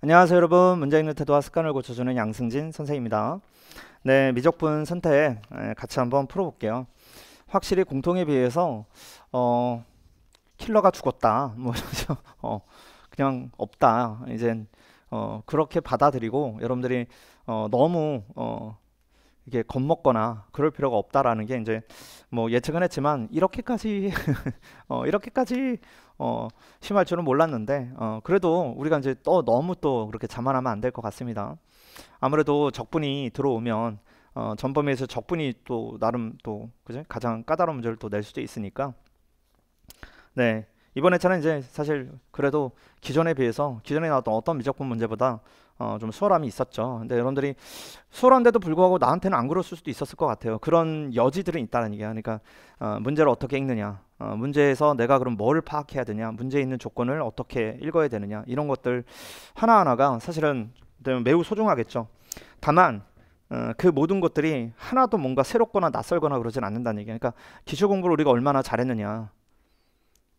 안녕하세요 여러분 문제 읽는 태도와 습관을 고쳐주는 양승진 선생입니다 네 미적분 선택 같이 한번 풀어볼게요 확실히 공통에 비해서 어 킬러가 죽었다 뭐 어, 그냥 없다 이젠 어 그렇게 받아들이고 여러분들이 어 너무 어 이게 겁먹거나 그럴 필요가 없다라는 게 이제 뭐 예측은 했지만 이렇게까지 어, 이렇게까지 어, 심할 줄은 몰랐는데 어, 그래도 우리가 이제 또 너무 또 그렇게 자만하면 안 될 것 같습니다. 아무래도 적분이 들어오면 어, 전범위에서 적분이 또 나름 또 그죠 가장 까다로운 문제를 또 낼 수도 있으니까 네 이번 회차는 이제 사실 그래도 기존에 비해서 기존에 나왔던 어떤 미적분 문제보다 어, 좀 수월함이 있었죠. 근데 여러분들이 수월한데도 불구하고 나한테는 안 그랬을 수도 있었을 것 같아요. 그런 여지들은 있다는 얘기야. 그러니까 어, 문제를 어떻게 읽느냐, 어, 문제에서 내가 그럼 뭘 파악해야 되냐, 문제에 있는 조건을 어떻게 읽어야 되느냐 이런 것들 하나 하나가 사실은 매우 소중하겠죠. 다만 어, 그 모든 것들이 하나도 뭔가 새롭거나 낯설거나 그러진 않는다는 얘기야. 그러니까 기초 공부를 우리가 얼마나 잘했느냐,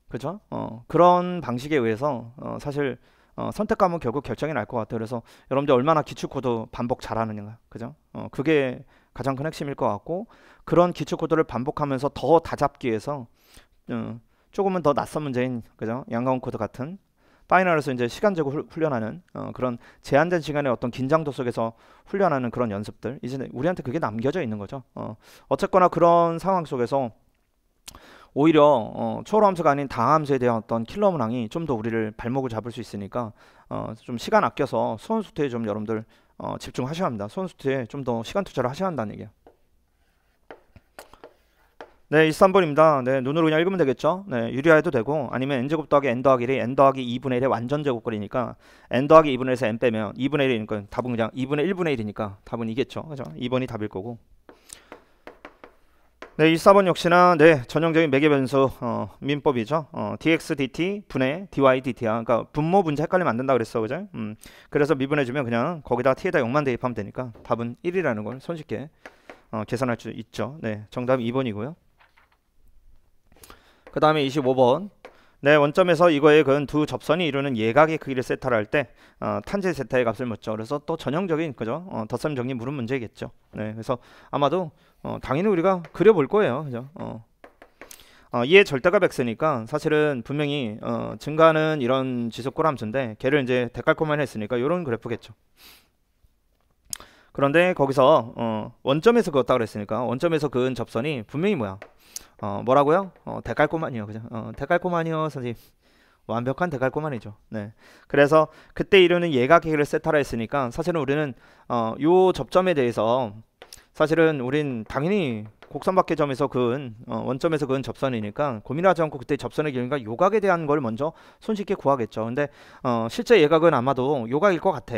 그죠? 어, 그런 방식에 의해서 어, 사실 어, 선택하면 결국 결정이 날 것 같아요. 그래서 여러분들 얼마나 기출코드 반복 잘하느냐, 그죠? 어, 그게 가장 큰 핵심일 것 같고 그런 기출코드를 반복하면서 더 다잡기 위해서 어, 조금은 더 낯선 문제인 그죠? 양가운 코드 같은 파이널에서 이제 시간제고 훈련하는 어, 그런 제한된 시간의 어떤 긴장도 속에서 훈련하는 그런 연습들 이제 우리한테 그게 남겨져 있는 거죠. 어, 어쨌거나 그런 상황 속에서 오히려 어, 초월함수가 아닌 다함수에 대한 어떤 킬러 문항이 좀 더 우리를 발목을 잡을 수 있으니까 어, 좀 시간 아껴서 수원수트에 좀 여러분들 어, 집중하셔야 합니다. 수원수트에 좀 더 시간 투자를 하셔야 한다는 얘기예요. 네, 23번입니다. 네, 눈으로 그냥 읽으면 되겠죠? 네, 유리화해도 되고, 아니면 n제곱 더하기 n 더하기 1이 n 더하기 2분의 1의 완전 제곱거리니까 n 더하기 2분의 1에서 n 빼면 2분의 1이니까 답은 그냥 2분의 1분의 1이니까 답은 이겠죠? 그죠? 2번이 답일 거고. 네, 1 4번 역시나 네 전형적인 매개 변수 어, 민법이죠. 어, dx dt 분의 dy dt야. 아, 그러니까 분모 분자 헷갈리면 안 된다 그랬어, 그죠? 음, 그래서 미분해주면 그냥 거기다 t에다 0만 대입하면 되니까 답은 1이라는 걸 손쉽게 어, 계산할 수 있죠. 네, 정답 2번이고요. 그 다음에 25번 네, 원점에서 이거에 그은 두 접선이 이루는 예각의 크기를 세타를 할때 어, 탄제 세타의 값을 묻죠. 그래서 또 전형적인 그죠? 어, 덧셈 정리 물음 문제겠죠. 네, 그래서 아마도 어, 당연히 우리가 그려볼 거예요. 그죠? 어. 어, 에 절대값 x니까 사실은 분명히 어, 증가하는 이런 지속 꼬람수인데 걔를 이제 데칼코만 했으니까 이런 그래프겠죠. 그런데 거기서 어, 원점에서 그었다 그랬으니까 원점에서 그은 접선이 분명히 뭐야? 어, 뭐라고요? 어, 데칼코만이요, 그죠? 어, 데칼코만이요, 선생님. 완벽한 대칼꼬만이죠 네. 그래서 그때 이루는 예각해를 계 세타라 했으니까 사실은 우리는 어, 요 접점에 대해서 사실은 우린 당연히 곡선밖의 점에서 그은 어, 원점에서 그은 접선이니까 고민하지 않고 그때 접선의 길이가 요각에 대한 걸 먼저 손쉽게 구하겠죠. 근데 어, 실제 예각은 아마도 요각일 것 같아.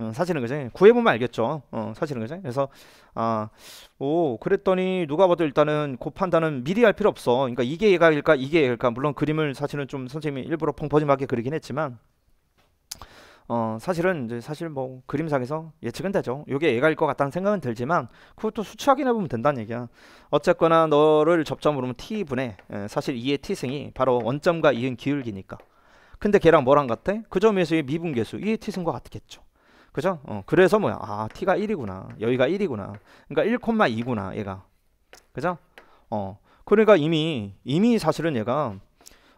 어, 사실은 그지 구해보면 알겠죠 어, 사실은 그지 그래서 아오 그랬더니 누가 봐도 일단은 그 판단은 미리 할 필요 없어 그러니까 이게 얘가 일까 이게 얘일까 물론 그림을 사실은 좀 선생님이 일부러 펑퍼짐하게 그리긴 했지만 어 사실은 이제 사실 뭐 그림상에서 예측은 되죠 요게 얘가일 것 같다는 생각은 들지만 그것도 수치 확인해보면 된다는 얘기야 어쨌거나 너를 접점으로 보면 t분의 에, 예, 사실 2의 t승이 바로 원점과 2은 기울기니까 근데 걔랑 뭐랑 같아? 그 점에서의 미분계수 2의 t승과 같겠죠 그죠? 어, 그래서 뭐야? 아, t가 1이구나. 여기가 1이구나. 그러니까 1,2구나, 얘가. 그죠? 어. 그러니까 이미 이미 사실은 얘가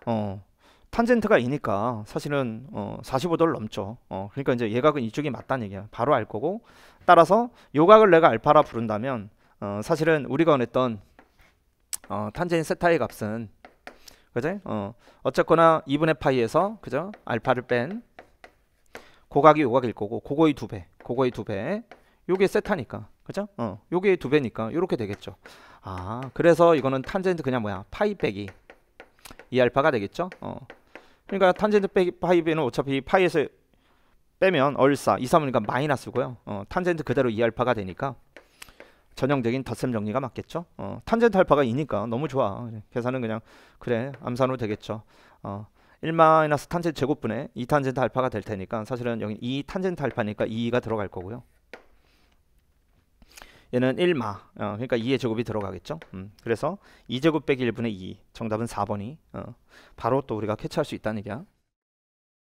어, 탄젠트가 2니까 사실은 어, 45도를 넘죠. 어, 그러니까 이제 예각은 그 이쪽이 맞다는 얘기야. 바로 알 거고. 따라서 요각을 내가 알파라 부른다면 어, 사실은 우리가 원했던 어, 탄젠 세타의 값은 그죠 어, 어쨌거나 2분의 파이에서 그죠? 알파를 뺀 고각이 요각일 거고 고거의 두 배, 고거의 두 배. 요게 세타니까. 그죠? 어. 요게 두 배니까 요렇게 되겠죠. 아, 그래서 이거는 탄젠트 그냥 뭐야? 파이 빼기 이 알파가 되겠죠? 어. 그러니까 탄젠트 빼기 파이 배는 어차피 파이에서 빼면 얼싸 2, 3이니까 마이너스고요. 어, 탄젠트 그대로 이 알파가 되니까 전형적인 덧셈 정리가 맞겠죠. 어, 탄젠트 알파가 이니까 너무 좋아. 계산은 그냥 그래 암산으로 되겠죠. 어. 1마이너스 탄젠트 제곱분의 2 탄젠트 알파가 될 테니까 사실은 여기 2 탄젠트 알파니까 2가 들어갈 거고요. 얘는 1마 어, 그러니까 2의 제곱이 들어가겠죠 음, 그래서 2제곱 빼기 1분의 2 정답은 4번이 어, 바로 또 우리가 캐치할 수 있다는 얘기야